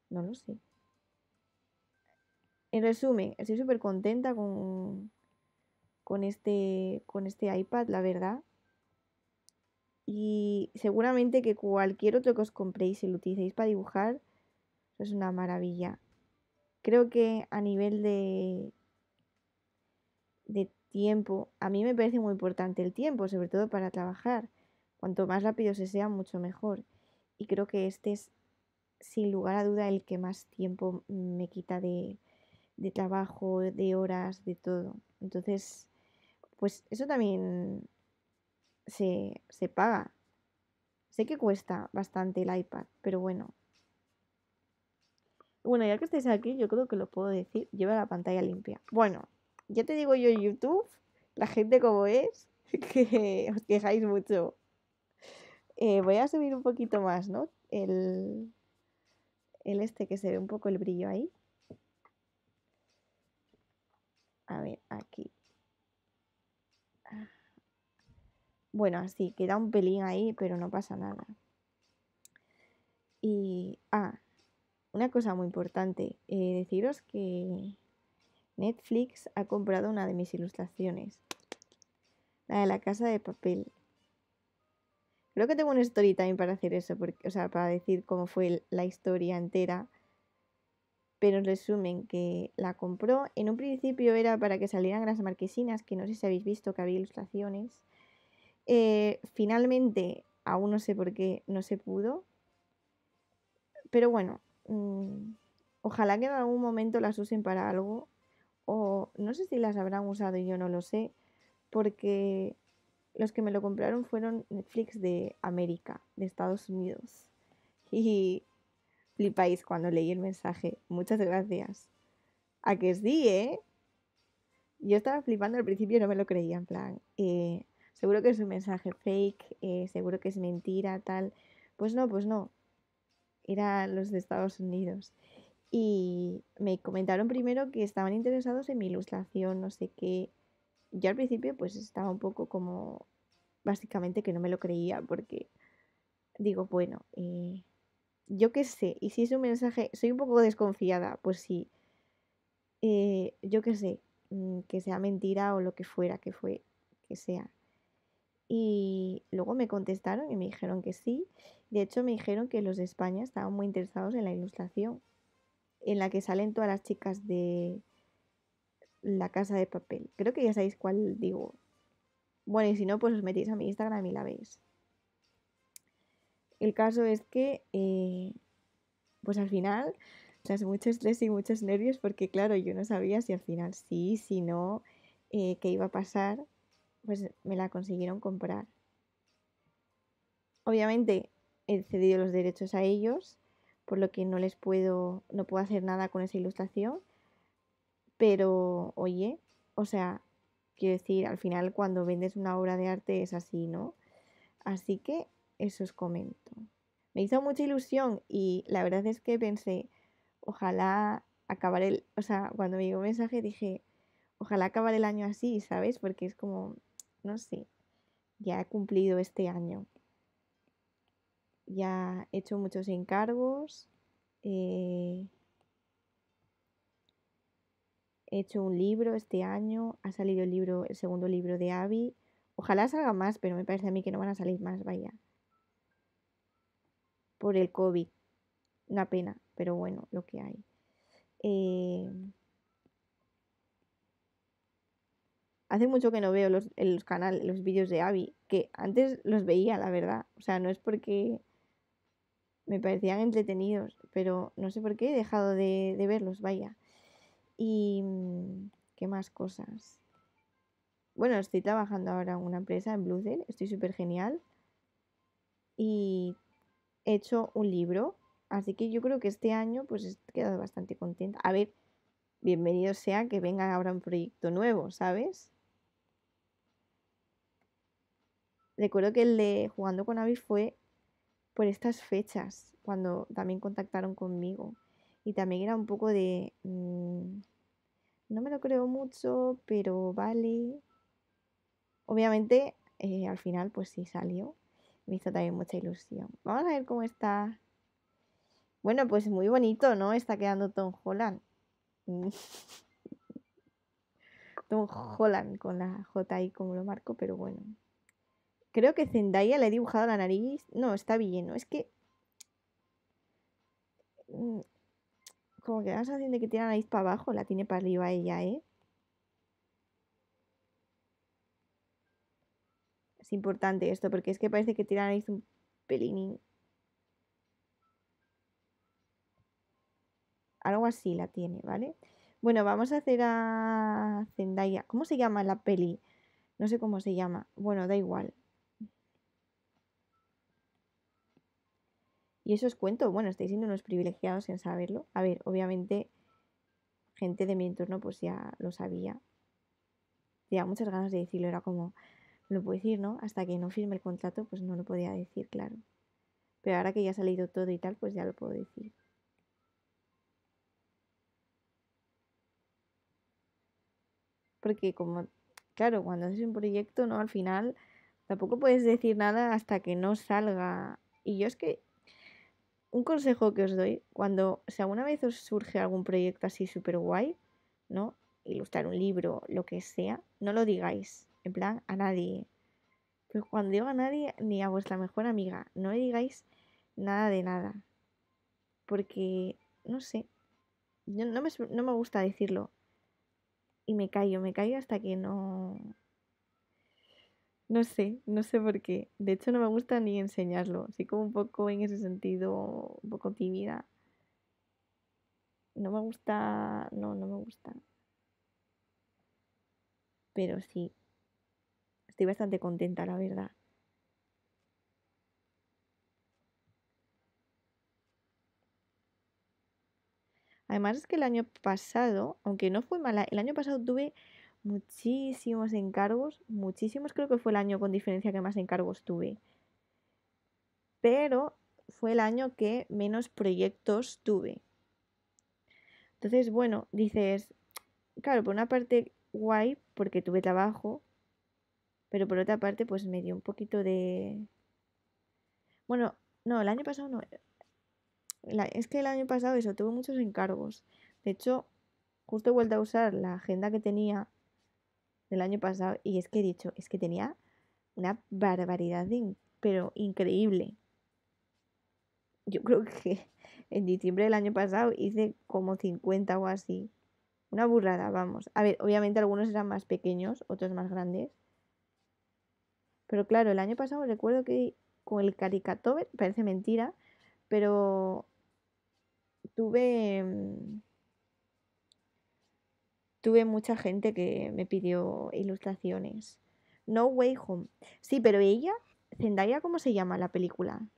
No lo sé. En resumen, estoy súper contenta con, con, este, con este iPad, la verdad. Y seguramente que cualquier otro que os compréis y lo utilicéis para dibujar, es una maravilla. Creo que a nivel de, de tiempo, a mí me parece muy importante el tiempo, sobre todo para trabajar. Cuanto más rápido se sea, mucho mejor. Y creo que este es, sin lugar a duda, el que más tiempo me quita de, de trabajo, de horas, de todo. Entonces, pues eso también se, paga. Sé que cuesta bastante el iPad, pero bueno. Bueno, ya que estáis aquí, yo creo que lo puedo decir. Lleva la pantalla limpia. Bueno, ya te digo yo YouTube, la gente como es, que os quejáis mucho. Eh, voy a subir un poquito más, ¿no? El, el este que se ve un poco el brillo ahí. A ver, aquí. Bueno, así, queda un pelín ahí, pero no pasa nada. Y, ah, una cosa muy importante, eh, deciros que Netflix ha comprado una de mis ilustraciones, la de la casa de papel. Creo que tengo una story también para hacer eso, porque, o sea, para decir cómo fue la historia entera. Pero en resumen, que la compró. En un principio era para que salieran las marquesinas, que no sé si habéis visto que había ilustraciones. Eh, finalmente, aún no sé por qué no se pudo. Pero bueno, mm, ojalá que en algún momento las usen para algo. O no sé si las habrán usado y yo no lo sé. Porque los que me lo compraron fueron Netflix de América, de Estados Unidos. Y flipáis cuando leí el mensaje. Muchas gracias. A que sí, ¿eh? Yo estaba flipando al principio y no me lo creía, en plan. Eh, seguro que es un mensaje fake, eh, seguro que es mentira, tal. Pues no, pues no. era los de Estados Unidos. Y me comentaron primero que estaban interesados en mi ilustración, no sé qué. Yo al principio pues estaba un poco como, básicamente que no me lo creía porque digo, bueno, eh, yo qué sé, y si es un mensaje, soy un poco desconfiada, pues sí, eh, yo qué sé, mm, que sea mentira o lo que fuera que fue, que sea. Y luego me contestaron y me dijeron que sí. De hecho, me dijeron que los de España estaban muy interesados en la ilustración, en la que salen todas las chicas de la casa de papel. Creo que ya sabéis cuál digo. Bueno, y si no, pues os metéis a mi Instagram y la veis. El caso es que, eh, pues al final, tras mucho estrés y muchos nervios, porque claro, yo no sabía si al final sí, si no, eh, qué iba a pasar pues me la consiguieron comprar. Obviamente he cedido los derechos a ellos, por lo que no les puedo, no puedo hacer nada con esa ilustración. Pero, oye, o sea, quiero decir, al final cuando vendes una obra de arte es así, ¿no? Así que eso os comento. Me hizo mucha ilusión y la verdad es que pensé, ojalá acabar el, o sea, cuando me llegó un mensaje dije, ojalá acabar el año así, ¿sabes? Porque es como, ¿no? sé. ya he cumplido este año. Ya he hecho muchos encargos. Eh, he hecho un libro este año. Ha salido el libro, el segundo libro de Abby. Ojalá salga más, pero me parece a mí que no van a salir más, vaya. Por el COVID. Una pena, pero bueno, lo que hay. Eh, Hace mucho que no veo los, videos los vídeos de Abby, que antes los veía, la verdad. O sea, no es porque me parecían entretenidos, pero no sé por qué he dejado de, verlos, vaya. Y mm, qué más cosas. Bueno, estoy trabajando ahora en una empresa en Bluzel. estoy súper genial. Y he hecho un libro, así que yo creo que este año pues he quedado bastante contenta. A ver, bienvenido sea que vengan ahora un proyecto nuevo, ¿sabes? Recuerdo que el de Jugando con Avis fue por estas fechas, cuando también contactaron conmigo. Y también era un poco de... Mm, no me lo creo mucho, pero vale. Obviamente, eh, al final, pues sí salió. Me hizo también mucha ilusión. Vamos a ver cómo está. Bueno, pues muy bonito, ¿no? Está quedando Tom Holland. Tom Holland con la J ahí como lo marco, pero bueno. Creo que Zendaya le he dibujado la nariz. No, está bien, ¿no? Es que. Mm, como que da haciendo que tiene la nariz para abajo, la tiene para arriba ella, ¿eh? Es importante esto, porque es que parece que tiene la nariz un pelín. Algo así la tiene, ¿vale? Bueno, vamos a hacer a Zendaya. ¿Cómo se llama la peli? No sé cómo se llama. Bueno, da igual. Y eso os cuento, bueno, estáis siendo unos privilegiados en saberlo. A ver, obviamente, gente de mi entorno pues ya lo sabía. Tenía muchas ganas de decirlo, era como, lo puedo decir, ¿no? Hasta que no firme el contrato, pues no lo podía decir, claro. Pero ahora que ya ha salido todo y tal, pues ya lo puedo decir. Porque como, claro, cuando haces un proyecto, ¿no? Al final tampoco puedes decir nada hasta que no salga. Y yo es que un consejo que os doy, cuando, si alguna vez os surge algún proyecto así súper guay, ¿no? Ilustrar un libro, lo que sea, no lo digáis, en plan, a nadie. Pero cuando digo a nadie, ni a vuestra mejor amiga, no le digáis nada de nada. Porque, no sé, no, me, no me gusta decirlo. Y me callo, me callo hasta que no, no sé, no sé por qué. De hecho, no me gusta ni enseñarlo. Así como un poco en ese sentido, un poco tímida. No me gusta, no, no me gusta. Pero sí, estoy bastante contenta, la verdad. Además es que el año pasado, aunque no fue mala, el año pasado tuve muchísimos encargos, muchísimos, creo que fue el año con diferencia que más encargos tuve. Pero fue el año que menos proyectos tuve. Entonces, bueno, dices, claro, por una parte guay porque tuve trabajo, pero por otra parte pues me dio un poquito de... Bueno, no, el año pasado no. es que el año pasado eso, tuve muchos encargos. De hecho, justo he vuelto a usar la agenda que tenía del año pasado y es que he dicho, es que tenía una barbaridad, pero increíble. Yo creo que en diciembre del año pasado hice como 50 o así. Una burrada, vamos. A ver, obviamente algunos eran más pequeños, otros más grandes. Pero claro, el año pasado recuerdo que con el caricatover, parece mentira, pero tuve mm, tuve mucha gente que me pidió ilustraciones. No Way Home. Sí, pero ella, Zendaya, ¿cómo se llama la película?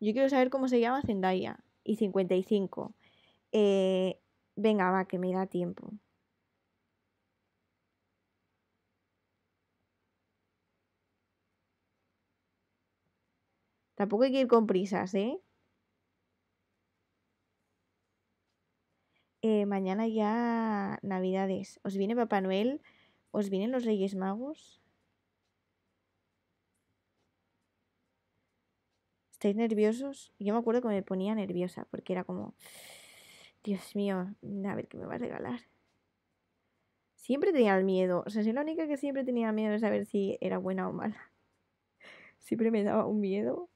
Yo quiero saber cómo se llama Zendaya. Y 55. Eh, venga, va, que me da tiempo. Tampoco hay que ir con prisas, ¿eh? Eh, mañana ya Navidades. ¿Os viene Papá Noel? ¿Os vienen los Reyes Magos? ¿Estáis nerviosos? Yo me acuerdo que me ponía nerviosa porque era como, Dios mío, a ver qué me va a regalar. Siempre tenía el miedo. O sea, soy la única que siempre tenía miedo de saber si era buena o mala. Siempre me daba un miedo.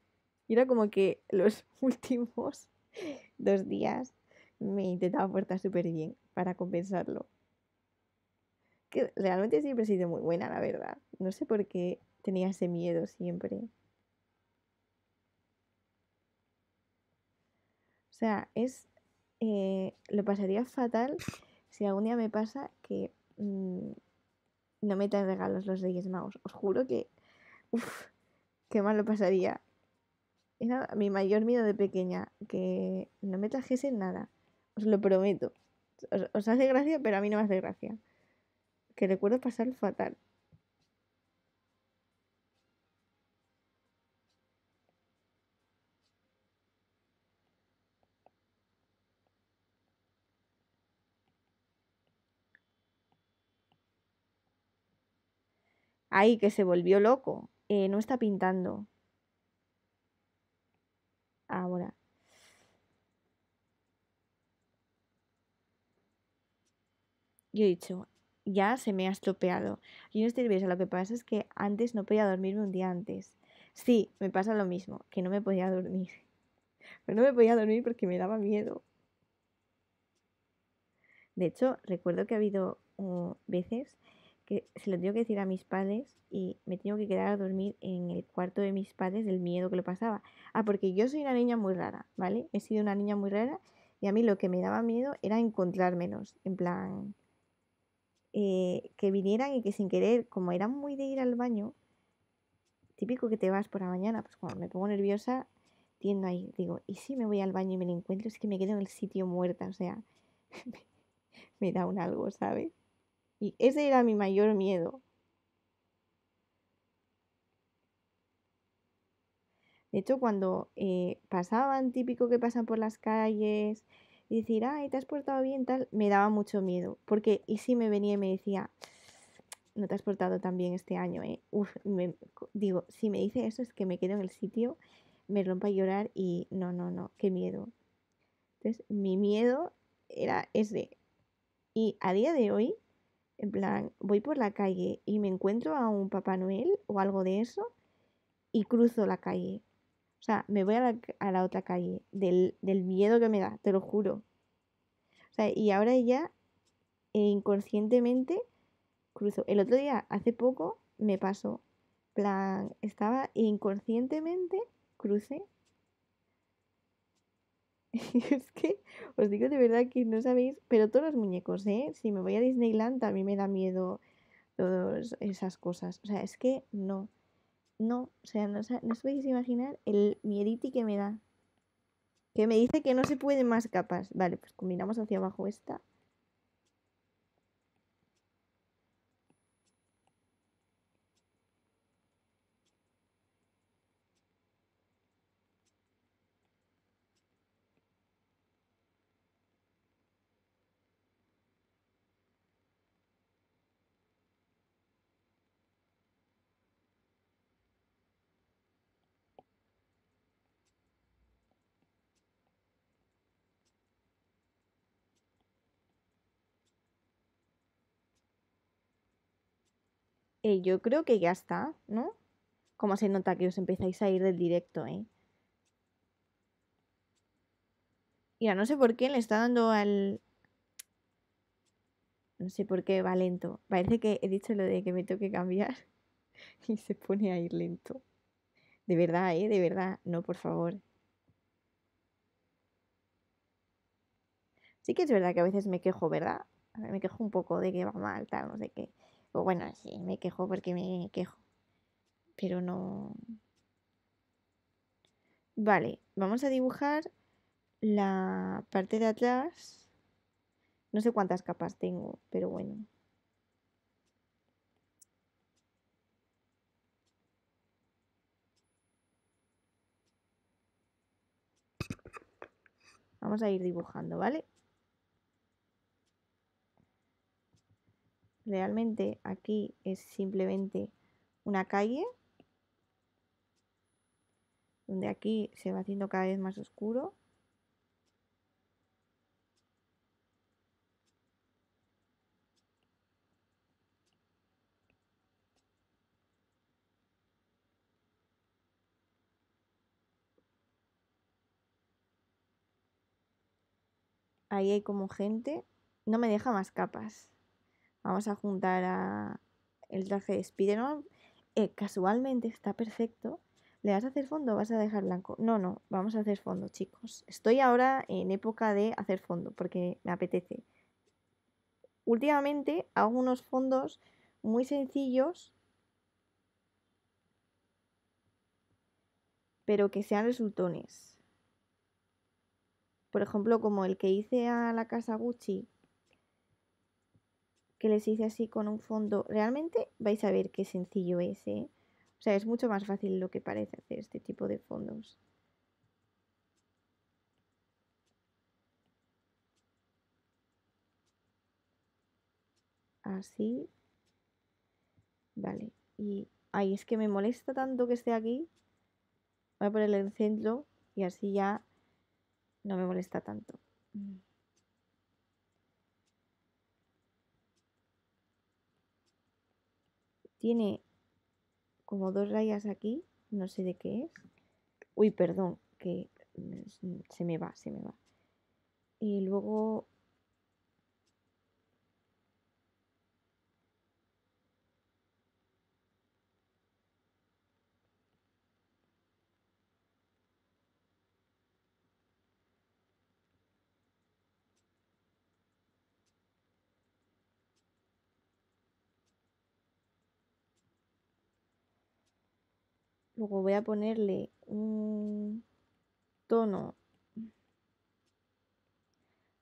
Y era como que los últimos dos días me intentaba aportar súper bien para compensarlo. Que realmente siempre he sido muy buena, la verdad. No sé por qué tenía ese miedo siempre. O sea, es. Eh, lo pasaría fatal si algún día me pasa que mm, no me traen regalos los Reyes Magos. Os juro que. Uf, qué mal lo pasaría. Era mi mayor miedo de pequeña, que no me trajesen nada. Os lo prometo. Os, hace gracia, pero a mí no me hace gracia. Que recuerdo pasar fatal. Ay, que se volvió loco. Eh, no está pintando. Ahora. yo he dicho, ya se me ha estropeado. Y no estoy nerviosa, lo que pasa es que antes no podía dormirme un día antes. Sí, me pasa lo mismo, que no me podía dormir. Pero no me podía dormir porque me daba miedo. De hecho, recuerdo que ha habido uh, veces que se lo tengo que decir a mis padres y me tengo que quedar a dormir en el cuarto de mis padres del miedo que le pasaba. Ah, porque yo soy una niña muy rara, ¿vale? He sido una niña muy rara y a mí lo que me daba miedo era encontrarme En plan, eh, que vinieran y que sin querer, como era muy de ir al baño, típico que te vas por la mañana, pues cuando me pongo nerviosa, tiendo ahí, digo, ¿y si me voy al baño y me lo encuentro? Es que me quedo en el sitio muerta, o sea, me da un algo, ¿sabes? Y ese era mi mayor miedo. De hecho, cuando eh, pasaban, típico que pasan por las calles, y decir, ay, te has portado bien, tal, me daba mucho miedo. Porque, y si me venía y me decía, no te has portado tan bien este año, ¿eh? Uf, me, digo, si me dice eso es que me quedo en el sitio, me rompa a llorar y no, no, no, qué miedo. Entonces, mi miedo era ese. Y a día de hoy, en plan, voy por la calle y me encuentro a un Papá Noel o algo de eso y cruzo la calle. O sea, me voy a la, otra calle, del, miedo que me da, te lo juro. O sea, y ahora ya eh, inconscientemente cruzo. El otro día, hace poco, me pasó. Plan, estaba inconscientemente crucé. es que os digo de verdad que no sabéis, pero todos los muñecos, ¿eh? Si me voy a Disneyland, a mí me da miedo todas esas cosas. O sea, es que no. No, o sea, no, os podéis imaginar el miediti que me da. Que me dice que no se pueden más capas. Vale, pues combinamos hacia abajo esta Eh, yo creo que ya está, ¿no? Como se nota que os empezáis a ir del directo, ¿eh? Mira, no sé por qué le está dando al... No sé por qué va lento. Parece que he dicho lo de que me toque cambiar y se pone a ir lento. De verdad, ¿eh? De verdad. No, por favor. Sí que es verdad que a veces me quejo, ¿verdad? me quejo un poco de que va mal, tal, no sé qué bueno, sí, me quejo porque me quejo. Pero no... Vale, vamos a dibujar la parte de atrás. No sé cuántas capas tengo, pero bueno. Vamos a ir dibujando, ¿vale? realmente aquí es simplemente una calle donde aquí se va haciendo cada vez más oscuro Ahí hay como gente. No me deja más capas. Vamos a juntar a el traje de Spider-Man. Eh, casualmente está perfecto. ¿Le vas a hacer fondo o vas a dejar blanco? No, no, vamos a hacer fondo, chicos. Estoy ahora en época de hacer fondo porque me apetece. Últimamente hago unos fondos muy sencillos, pero que sean resultones. Por ejemplo, como el que hice a la casa Gucci, que les hice así con un fondo, realmente vais a ver qué sencillo es, ¿eh? O sea, es mucho más fácil lo que parece hacer este tipo de fondos. Así. Vale. Y ahí es que me molesta tanto que esté aquí. Voy a ponerle el centro y así ya no me molesta tanto. Tiene como dos rayas aquí, no sé de qué es. Uy, perdón, que mm, se me va, se me va. Y luego Luego voy a ponerle un tono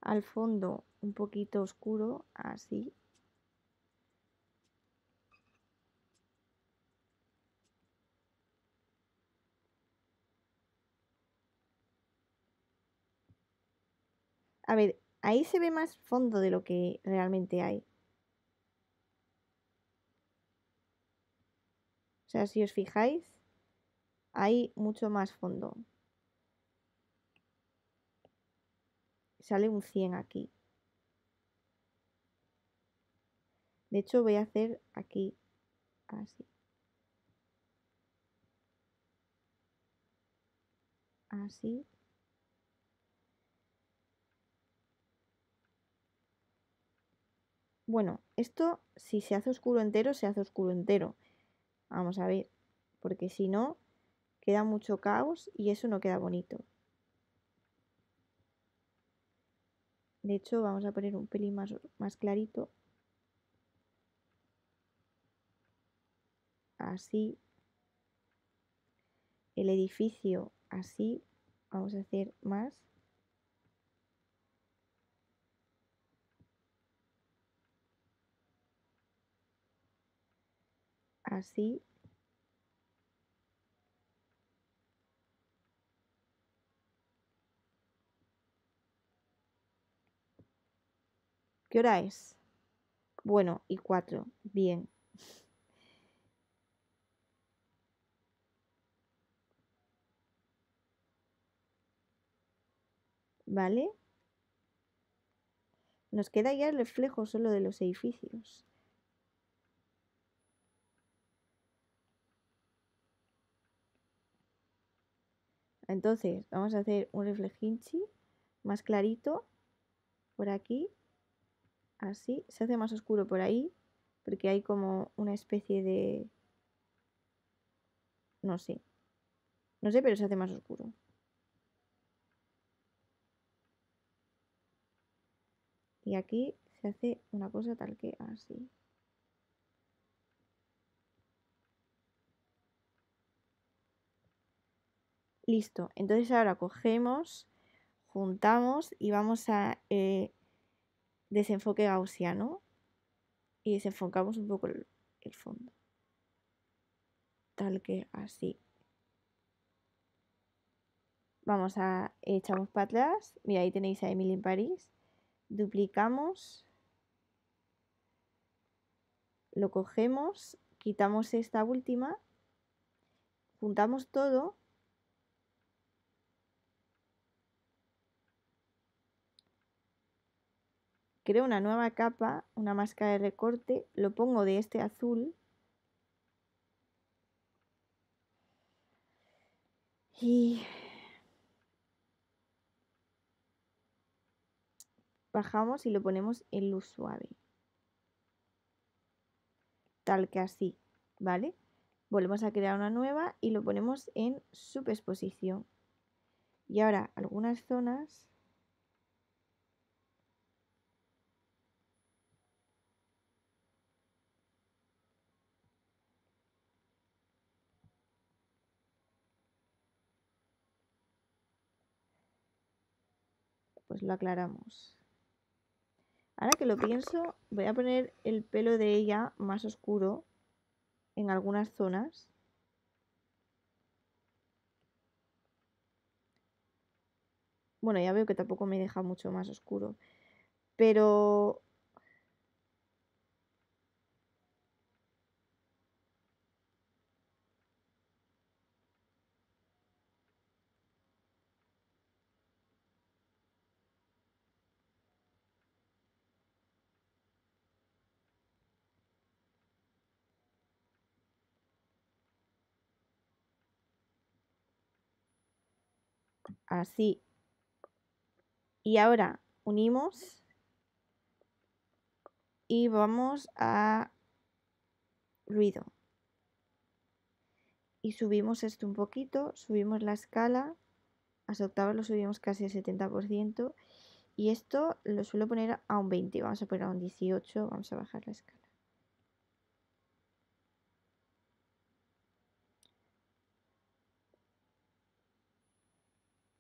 al fondo un poquito oscuro, así. A ver, ahí se ve más fondo de lo que realmente hay. O sea, si os fijáis, hay mucho más fondo. Sale un 100 aquí. De hecho voy a hacer aquí así. Así. Bueno, esto si se hace oscuro entero, se hace oscuro entero. Vamos a ver, porque si no, queda mucho caos y eso no queda bonito. De hecho, vamos a poner un pelín más, más clarito. Así. El edificio así. Vamos a hacer más. Así. ¿Qué hora es? Bueno, y cuatro. Bien. ¿Vale? Nos queda ya el reflejo solo de los edificios. Entonces, vamos a hacer un reflejinchi más clarito por aquí así. Se hace más oscuro por ahí, porque hay como una especie de... No sé. No sé, pero se hace más oscuro. Y aquí se hace una cosa tal que así. Listo. Entonces ahora cogemos, juntamos y vamos a eh, desenfoque gaussiano y desenfocamos un poco el, fondo. Tal que así. Vamos a eh, echamos para atrás. Mira, ahí tenéis a Emily en París. Duplicamos. Lo cogemos. Quitamos esta última. Juntamos todo creo una nueva capa, una máscara de recorte, lo pongo de este azul y bajamos y lo ponemos en luz suave. Tal que así, ¿vale? Volvemos a crear una nueva y lo ponemos en subexposición. Y ahora algunas zonas pues lo aclaramos. Ahora que lo pienso, voy a poner el pelo de ella más oscuro en algunas zonas. Bueno, ya veo que tampoco me deja mucho más oscuro. Pero Así. Y ahora unimos y vamos a ruido. Y subimos esto un poquito, subimos la escala, a lo subimos casi al 70% y esto lo suelo poner a un 20, vamos a poner a un 18, vamos a bajar la escala.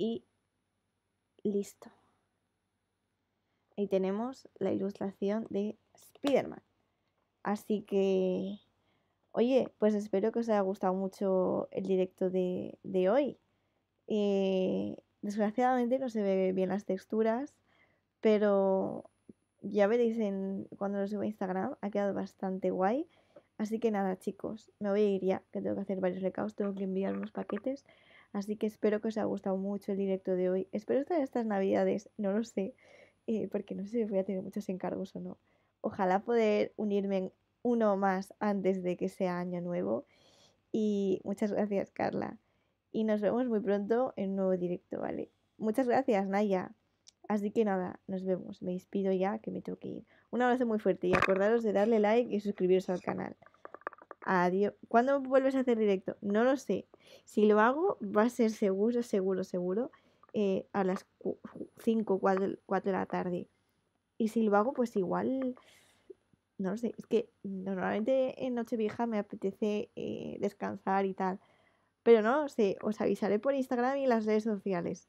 y listo. Ahí tenemos la ilustración de Spiderman. Así que, oye, pues espero que os haya gustado mucho el directo de, hoy. Eh, desgraciadamente no se ve bien las texturas, pero ya veréis en, cuando lo suba a Instagram, ha quedado bastante guay. Así que nada, chicos, me voy a ir ya, que tengo que hacer varios recados, tengo que enviar unos paquetes. Así que espero que os haya gustado mucho el directo de hoy. Espero estar estas navidades, no lo sé, eh, porque no sé si voy a tener muchos encargos o no. Ojalá poder unirme en uno más antes de que sea año nuevo. Y muchas gracias, Carla. Y nos vemos muy pronto en un nuevo directo, ¿vale? Muchas gracias, Naya. Así que nada, nos vemos. Me despido ya que me tengo que ir. Un abrazo muy fuerte y acordaros de darle like y suscribiros al canal. Adiós. ¿Cuándo vuelves a hacer directo? No lo sé. Si lo hago, va a ser seguro, seguro, seguro eh, a las 5 o 4, de la tarde. Y si lo hago, pues igual, no lo sé, es que normalmente en Nochevieja me apetece eh, descansar y tal. Pero no sé, os avisaré por Instagram y las redes sociales.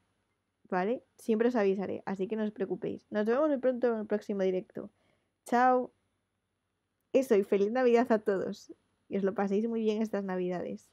¿Vale? Siempre os avisaré, así que no os preocupéis. Nos vemos muy pronto en el próximo directo. Chao. Eso y feliz Navidad a todos. Y os lo paséis muy bien estas Navidades.